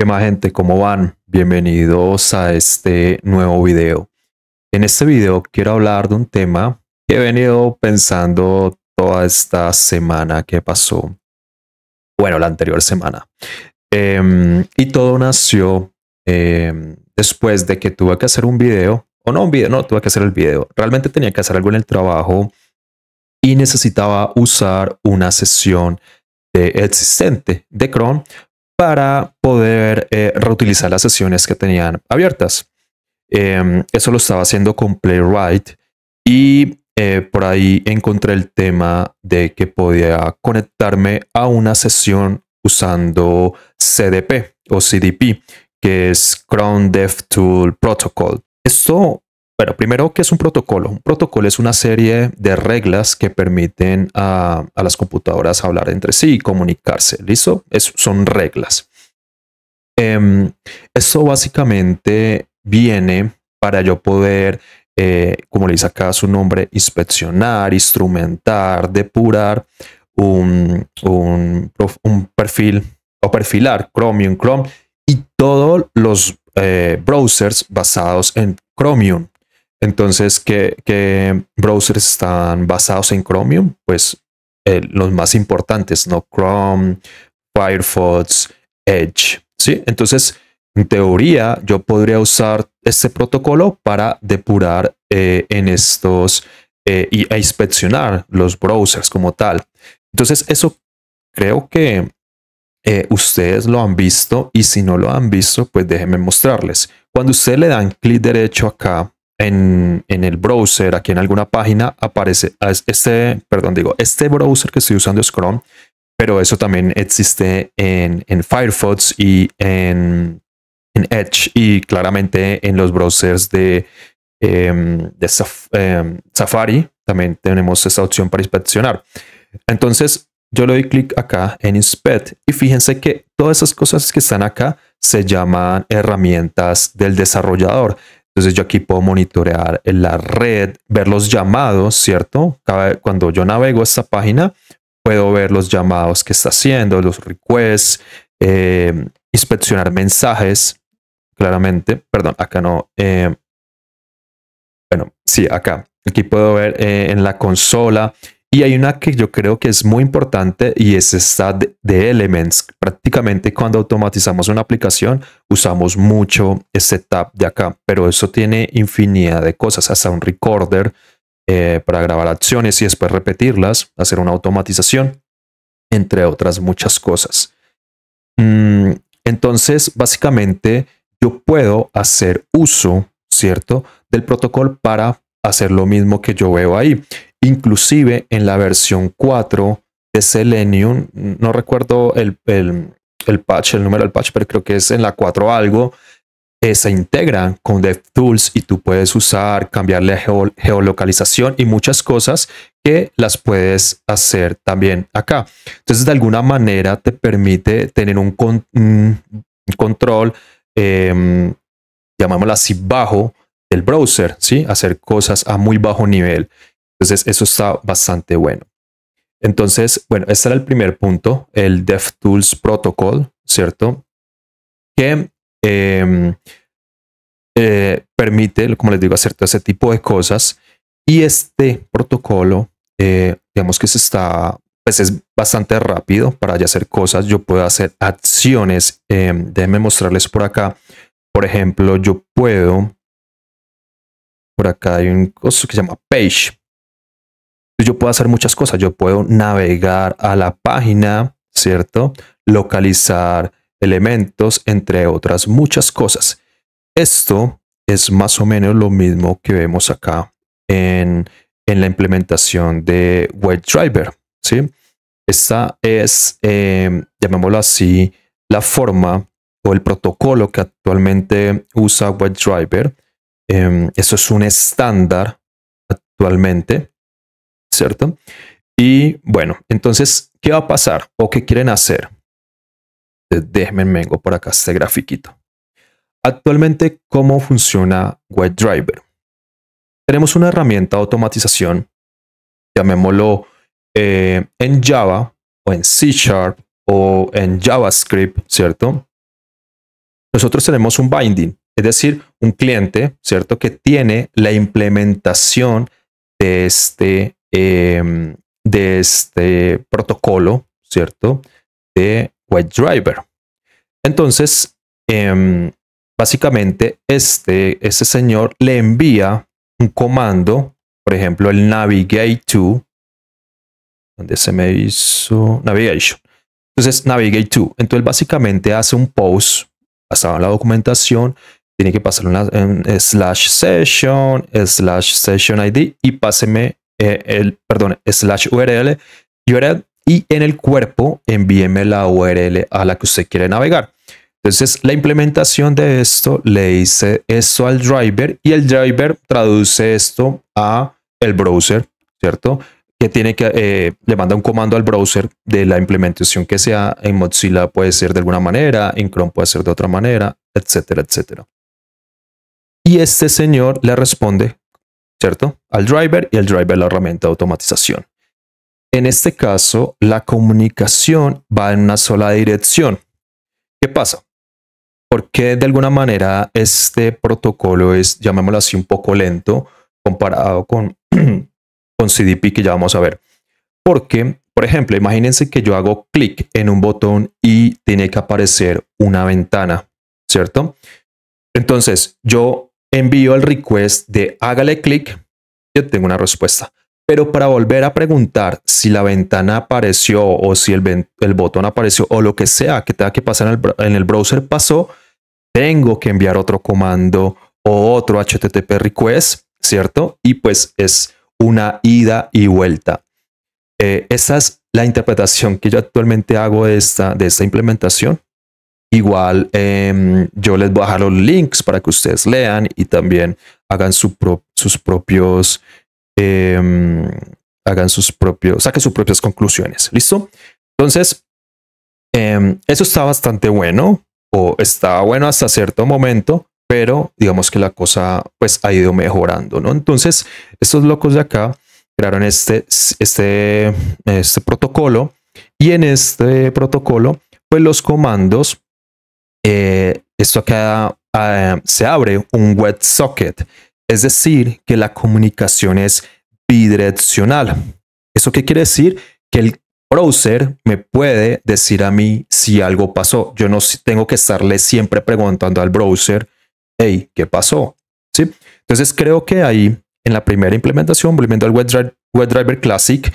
¿Qué más gente? ¿Cómo van? Bienvenidos a este nuevo video. En este video quiero hablar de un tema que he venido pensando toda esta semana que pasó. Bueno, la anterior semana. Em, y todo nació em, después de que tuve que hacer un video, o no un video, no, tuve que hacer el video. Realmente tenía que hacer algo en el trabajo y necesitaba usar una sesión de existente de Chrome para poder eh, reutilizar las sesiones que tenían abiertas. Em, eso lo estaba haciendo con Playwright y eh, por ahí encontré el tema de que podía conectarme a una sesión usando CDP o CDP, que es Crown Tool Protocol. Esto bueno, primero, ¿qué es un protocolo? Un protocolo es una serie de reglas que permiten a, las computadoras hablar entre sí y comunicarse. ¿Listo? son reglas. Em, eso esto básicamente viene para yo poder, eh, como le dice acá su nombre, inspeccionar, instrumentar, depurar un, perfil o perfilar Chromium, Chrome y todos los eh, browsers basados en Chromium. Entonces, ¿qué, browsers están basados en Chromium? Pues eh, los más importantes, ¿no? Chrome, Firefox, Edge. ¿sí? Entonces, en teoría, yo podría usar este protocolo para depurar eh, en estos eh, e inspeccionar los browsers como tal. Entonces, eso creo que ustedes lo han visto y si no lo han visto, pues déjenme mostrarles. Cuando ustedes le dan clic derecho acá en, el browser, aquí en alguna página, aparece este, perdón, digo, este browser que estoy usando es Chrome, pero eso también existe en, Firefox y en, Edge y claramente en los browsers de, em, de em, Safari también tenemos esa opción para inspeccionar. Entonces, yo le doy clic acá en Inspect y fíjense que todas esas cosas que están acá se llaman herramientas del desarrollador. Entonces yo aquí puedo monitorear en la red, ver los llamados, ¿cierto? cuando yo navego esta página, puedo ver los llamados que está haciendo, los requests, eh, inspeccionar mensajes, claramente, perdón, acá no. Eh, bueno, sí, acá. Aquí puedo ver eh, en la consola y hay una que yo creo que es muy importante y es esta de, Elements. Prácticamente cuando automatizamos una aplicación usamos mucho ese tab de acá, pero eso tiene infinidad de cosas, hasta un recorder eh, para grabar acciones y después repetirlas, hacer una automatización, entre otras muchas cosas. Mm, entonces, básicamente, yo puedo hacer uso, ¿cierto?, del protocolo para hacer lo mismo que yo veo ahí. Inclusive en la versión 4 de Selenium, no recuerdo el, patch, el número del patch, pero creo que es en la 4 algo, eh, se integran con DevTools y tú puedes usar, cambiarle la geolocalización y muchas cosas que las puedes hacer también acá. Entonces, de alguna manera te permite tener un, control, em, llamémoslo así, bajo del browser, ¿sí? Hacer cosas a muy bajo nivel. Entonces, eso está bastante bueno. Entonces, bueno, este era el primer punto, el DevTools Protocol, ¿cierto? Que em, eh, permite, como les digo, hacer todo ese tipo de cosas. Y este protocolo, eh, digamos que se está, pues es bastante rápido para hacer cosas. Yo puedo hacer acciones. Em, déjenme mostrarles por acá. Por ejemplo, yo puedo, por acá hay un coso que se llama Page yo puedo hacer muchas cosas. Yo puedo navegar a la página, ¿cierto? Localizar elementos, entre otras muchas cosas. Esto es más o menos lo mismo que vemos acá en, la implementación de WebDriver, ¿sí? Esta es, em, llamémoslo así, la forma o el protocolo que actualmente usa WebDriver. Eh, em, eso es un estándar actualmente ¿cierto? Y bueno, entonces, ¿qué va a pasar o qué quieren hacer? Eh, déjenme vengo por acá este grafiquito. Actualmente, ¿cómo funciona WebDriver? Tenemos una herramienta de automatización, llamémoslo eh, en Java o en C Sharp o en JavaScript, ¿cierto? Nosotros tenemos un binding, es decir, un cliente, ¿cierto? Que tiene la implementación de este Em, de este protocolo, ¿cierto? De White Driver. Entonces, em, básicamente, este, este señor le envía un comando, por ejemplo, el navigate to, donde se me hizo navigation. Entonces, navigate to. Entonces, básicamente hace un post basado en la documentación. Tiene que pasar una, en slash session, slash session ID y páseme eh, el, perdón, slash URL, y en el cuerpo envíeme la URL a la que usted quiere navegar. Entonces la implementación de esto le dice esto al driver y el driver traduce esto a el browser, ¿cierto? Que tiene que eh, le manda un comando al browser de la implementación que sea en Mozilla puede ser de alguna manera, en Chrome puede ser de otra manera, etcétera, etcétera. Y este señor le responde ¿cierto? Al driver y el driver la herramienta de automatización. En este caso, la comunicación va en una sola dirección. ¿Qué pasa? porque de alguna manera este protocolo es, llamémoslo así, un poco lento comparado con, con CDP que ya vamos a ver? Porque, por ejemplo, imagínense que yo hago clic en un botón y tiene que aparecer una ventana, ¿cierto? Entonces, yo envío el request de hágale clic yo tengo una respuesta. Pero para volver a preguntar si la ventana apareció o si el, el botón apareció o lo que sea que tenga que pasar en el, browser pasó, tengo que enviar otro comando o otro HTTP request, ¿cierto? Y pues es una ida y vuelta. Eh, esa es la interpretación que yo actualmente hago esta, de esta implementación. Igual em, yo les voy a dejar los links para que ustedes lean y también hagan sus propios, em, hagan sus propios, saquen sus propias conclusiones. ¿Listo? Entonces, em, eso está bastante bueno o está bueno hasta cierto momento, pero digamos que la cosa pues ha ido mejorando, ¿no? Entonces, estos locos de acá crearon este, este, este protocolo y en este protocolo, pues los comandos eh, esto acá eh, se abre un WebSocket, es decir, que la comunicación es bidireccional. ¿Eso qué quiere decir? Que el browser me puede decir a mí si algo pasó. Yo no tengo que estarle siempre preguntando al browser, hey, ¿qué pasó? ¿Sí? Entonces creo que ahí en la primera implementación, volviendo al WebDriver Classic,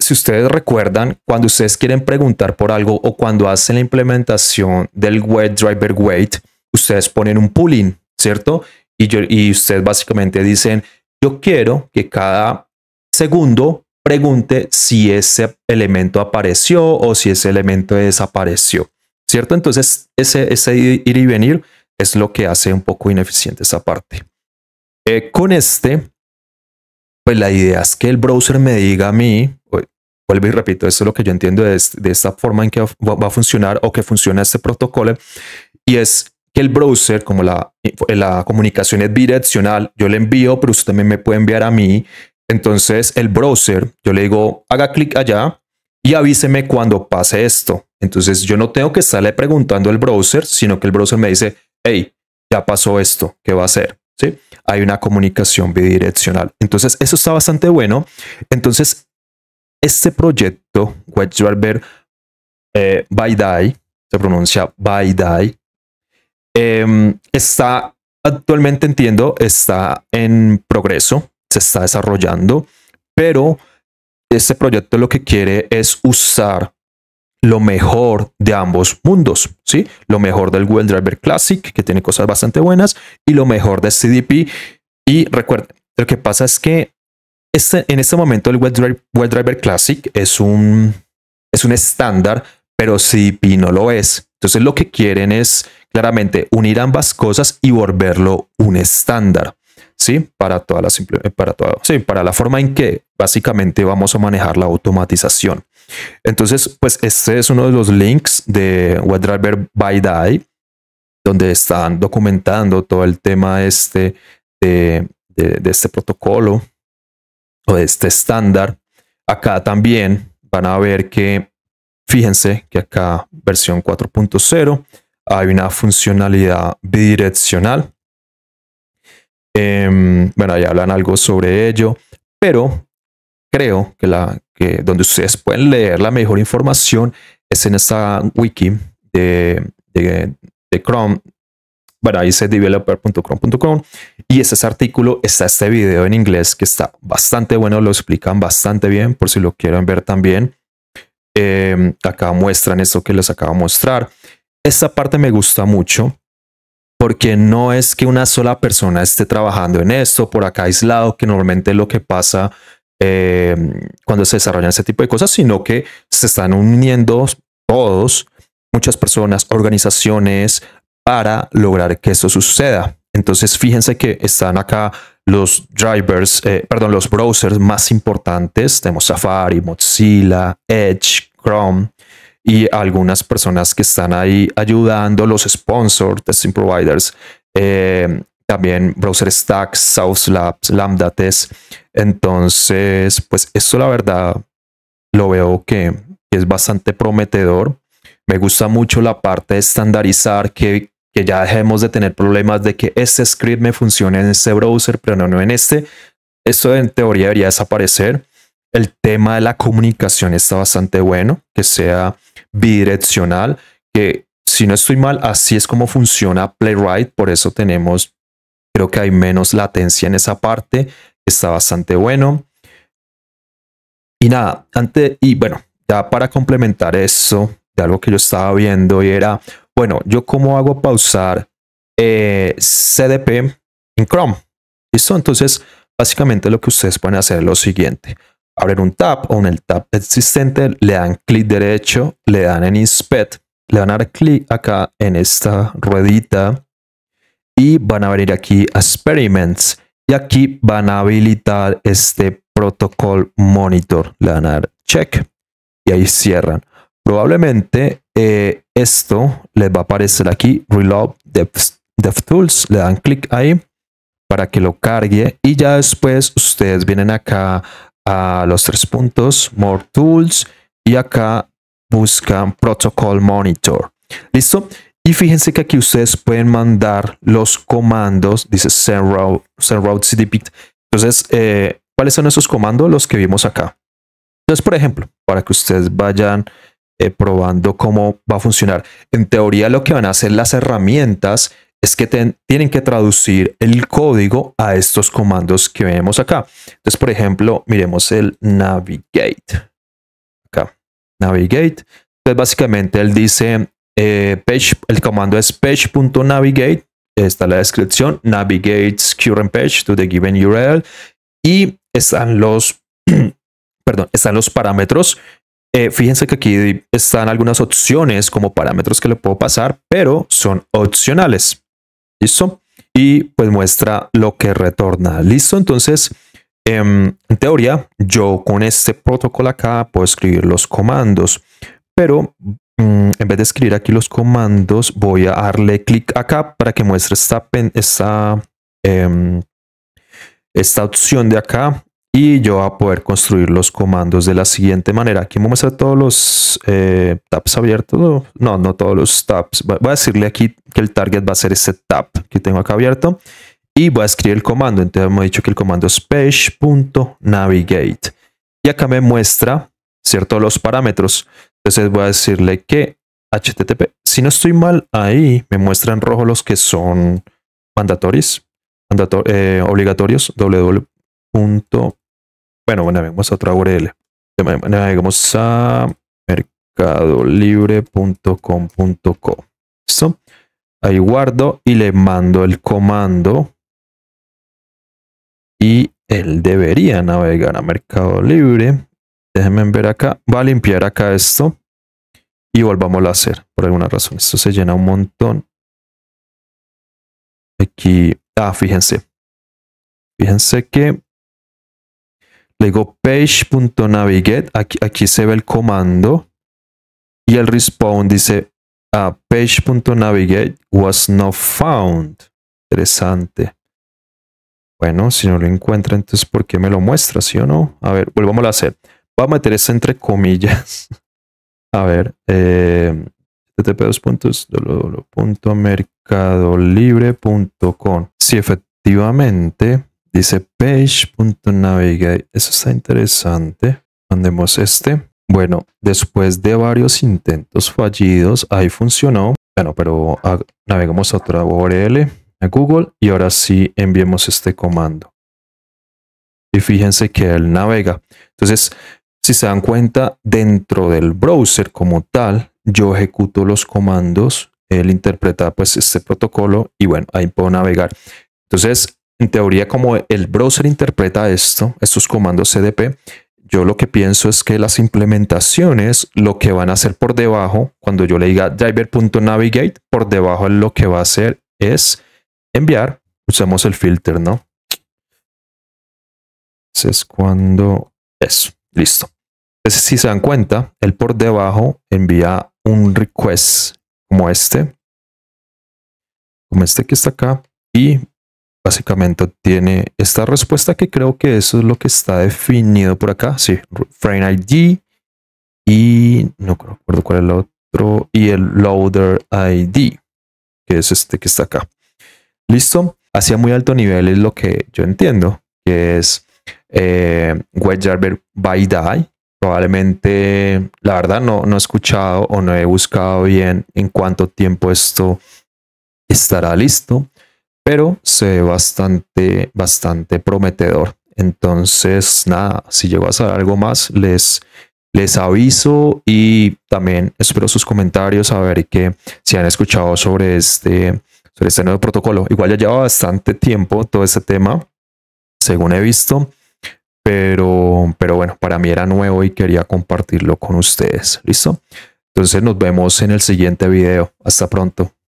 si ustedes recuerdan, cuando ustedes quieren preguntar por algo o cuando hacen la implementación del web driver wait, ustedes ponen un pooling, ¿cierto? Y, ustedes básicamente dicen, yo quiero que cada segundo pregunte si ese elemento apareció o si ese elemento desapareció, ¿cierto? Entonces, ese, ir y venir es lo que hace un poco ineficiente esa parte. Eh, con este pues la idea es que el browser me diga a mí, vuelvo y repito, eso es lo que yo entiendo de, de esta forma en que va, a funcionar o que funciona este protocolo, y es que el browser, como la, eh, la comunicación es bidireccional, yo le envío, pero usted también me puede enviar a mí. Entonces el browser, yo le digo, haga clic allá y avíseme cuando pase esto. Entonces yo no tengo que estarle preguntando al browser, sino que el browser me dice, hey, ya pasó esto, ¿qué va a hacer? ¿sí? Hay una comunicación bidireccional. Entonces, eso está bastante bueno. Entonces, este proyecto, WebDriver eh, by die se pronuncia by die em, está actualmente, entiendo, está en progreso, se está desarrollando, pero este proyecto lo que quiere es usar lo mejor de ambos mundos, ¿sí? Lo mejor del Google Driver Classic, que tiene cosas bastante buenas, y lo mejor de CDP. Y recuerden, lo que pasa es que este, en este momento el WebDriver, driver Classic es un, es un estándar, pero CDP no lo es. Entonces lo que quieren es claramente unir ambas cosas y volverlo un estándar. ¿sí? Para toda la eh, para toda, sí, para la forma en que básicamente vamos a manejar la automatización. Entonces, pues este es uno de los links de WebDriver by DAI, donde están documentando todo el tema este de, este protocolo o de este estándar. Acá también van a ver que, fíjense que acá versión 4.0 hay una funcionalidad bidireccional. Em, bueno, ahí hablan algo sobre ello, pero creo que la, donde ustedes pueden leer la mejor información, es en esta wiki de, de, de Chrome, para developer.chrome.com y ese artículo está este video en inglés que está bastante bueno, lo explican bastante bien por si lo quieren ver también. Em, acá muestran esto que les acabo de mostrar. Esta parte me gusta mucho porque no es que una sola persona esté trabajando en esto por acá aislado, que normalmente lo que pasa Em, cuando se desarrollan ese tipo de cosas, sino que se están uniendo todos, muchas personas, organizaciones, para lograr que eso suceda. Entonces, fíjense que están acá los drivers, eh, perdón, los browsers más importantes. Tenemos Safari, Mozilla, Edge, Chrome y algunas personas que están ahí ayudando, los sponsors, testing providers, eh, también browser stacks, South Labs, Lambda Test. Entonces, pues esto la verdad lo veo que es bastante prometedor. Me gusta mucho la parte de estandarizar que, ya dejemos de tener problemas de que este script me funcione en este browser, pero no, no en este. Esto en teoría debería desaparecer. El tema de la comunicación está bastante bueno, que sea bidireccional, que si no estoy mal, así es como funciona Playwright, por eso tenemos Creo que hay menos latencia en esa parte. Está bastante bueno. Y nada, antes, y bueno, ya para complementar eso, de algo que yo estaba viendo y era, bueno, yo cómo hago pausar eh, CDP en Chrome. ¿Listo? Entonces, básicamente lo que ustedes pueden hacer es lo siguiente. Abren un tab o en el tab existente, le dan clic derecho, le dan en Inspect, le van a dar clic acá en esta ruedita y van a venir aquí a Experiments y aquí van a habilitar este Protocol Monitor. Le van a dar check y ahí cierran. Probablemente eh, esto les va a aparecer aquí, Reload tools Le dan clic ahí para que lo cargue y ya después ustedes vienen acá a los tres puntos, More Tools y acá buscan Protocol Monitor. ¿Listo? Y fíjense que aquí ustedes pueden mandar los comandos, dice route cdp. Entonces, eh, ¿cuáles son esos comandos? Los que vimos acá. Entonces, por ejemplo, para que ustedes vayan eh, probando cómo va a funcionar. En teoría, lo que van a hacer las herramientas es que tienen que traducir el código a estos comandos que vemos acá. Entonces, por ejemplo, miremos el navigate. Acá, navigate. Entonces, básicamente él dice eh, page, el comando es page.navigate, está la descripción, navigates current page to the given URL y están los, perdón, están los parámetros. Eh, fíjense que aquí están algunas opciones como parámetros que le puedo pasar, pero son opcionales. ¿Listo? Y pues muestra lo que retorna. ¿Listo? Entonces, em, en teoría, yo con este protocolo acá puedo escribir los comandos, pero Mm, en vez de escribir aquí los comandos, voy a darle clic acá para que muestre esta, esta, em, esta opción de acá y yo voy a poder construir los comandos de la siguiente manera. Aquí me muestra todos los eh, tabs abiertos. No, no todos los tabs. Voy a decirle aquí que el target va a ser ese tab que tengo acá abierto y voy a escribir el comando. Entonces hemos dicho que el comando es page.navigate y acá me muestra ¿cierto? Los parámetros. Entonces voy a decirle que HTTP. Si no estoy mal, ahí me muestran rojo los que son mandatorios, eh, obligatorios, www. Bueno, bueno, vemos otra URL. Navegamos a mercadolibre.com.co. ¿Listo? Ahí guardo y le mando el comando. Y él debería navegar a Mercado Libre. Déjenme ver acá. Va a limpiar acá esto. Y volvámoslo a hacer. Por alguna razón. Esto se llena un montón. Aquí. Ah, fíjense. Fíjense que le digo page.navigate, aquí, aquí se ve el comando y el respawn dice ah, page.navigate was not found. Interesante. Bueno, si no lo encuentra, entonces ¿por qué me lo muestra, sí o no? A ver, volvámoslo a hacer. Voy a meter eso entre comillas. a ver. Eh, http Si efectivamente dice page.navigate, eso está interesante. Mandemos este. Bueno, después de varios intentos fallidos, ahí funcionó. Bueno, pero ah, navegamos a otra URL, a Google, y ahora sí enviemos este comando. Y fíjense que él navega. Entonces, si se dan cuenta, dentro del browser como tal, yo ejecuto los comandos, él interpreta pues este protocolo y bueno, ahí puedo navegar. Entonces, en teoría, como el browser interpreta esto, estos comandos CDP, yo lo que pienso es que las implementaciones, lo que van a hacer por debajo, cuando yo le diga driver.navigate, por debajo lo que va a hacer es enviar, usamos el filter, ¿no? Es cuando eso, listo. Entonces, si se dan cuenta, él por debajo envía un request como este, como este que está acá, y básicamente tiene esta respuesta que creo que eso es lo que está definido por acá, sí, frame ID y no recuerdo cuál es el otro, y el loader ID, que es este que está acá. ¿Listo? Hacia muy alto nivel es lo que yo entiendo, que es eh, server by die probablemente, la verdad, no, no he escuchado o no he buscado bien en cuánto tiempo esto estará listo, pero se ve bastante, bastante prometedor. Entonces, nada, si llego a saber algo más, les, les aviso y también espero sus comentarios a ver que si han escuchado sobre este, sobre este nuevo protocolo. Igual ya lleva bastante tiempo todo este tema, según he visto pero, pero bueno, para mí era nuevo y quería compartirlo con ustedes. ¿Listo? Entonces nos vemos en el siguiente video. Hasta pronto.